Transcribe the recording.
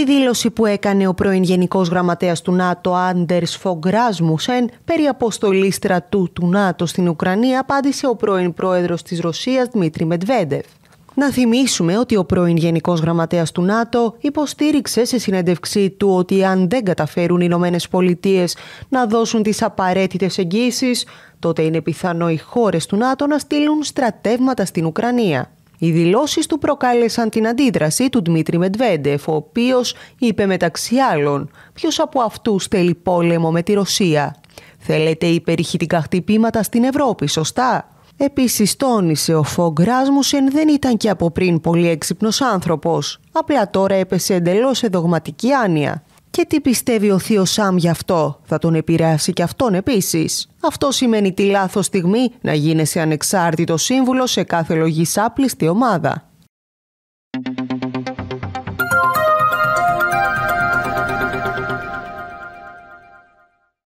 Στη δήλωση που έκανε ο πρώην Γενικός Γραμματέας του ΝΑΤΟ, Άντερ Φογκράσμουσεν, περί αποστολής στρατού του ΝΑΤΟ στην Ουκρανία, απάντησε ο πρώην πρόεδρος της Ρωσίας, Δημήτρη Μετβέντεφ. Να θυμίσουμε ότι ο πρώην Γενικός Γραμματέας του ΝΑΤΟ υποστήριξε σε συνέντευξή του ότι αν δεν καταφέρουν οι Ηνωμένες Πολιτείες να δώσουν τις απαραίτητες εγγύσει, τότε είναι πιθανό οι χώρες του ΝΑΤΟ να στείλουν στρατεύματα στην Ουκρανία. Οι δηλώσεις του προκάλεσαν την αντίδραση του Δημήτρη Μετβέντεφ, ο οποίος είπε μεταξύ άλλων «Ποιος από αυτούς θέλει πόλεμο με τη Ρωσία». «Θέλετε υπερηχητικά χτυπήματα στην Ευρώπη, σωστά». Επίσης τόνισε ο Φόγκ Ράσμουσεν δεν ήταν και από πριν πολύ έξυπνος άνθρωπος. Απλά τώρα έπεσε εντελώς σε δογματική άνοια και τι πιστεύει ο Θείο Σάμ γι' αυτό. Θα τον επηρεάσει και αυτόν επίσης. Αυτό σημαίνει τη λάθος στιγμή να γίνεσαι ανεξάρτητος σύμβουλος σε κάθε λογής άπληστη ομάδα.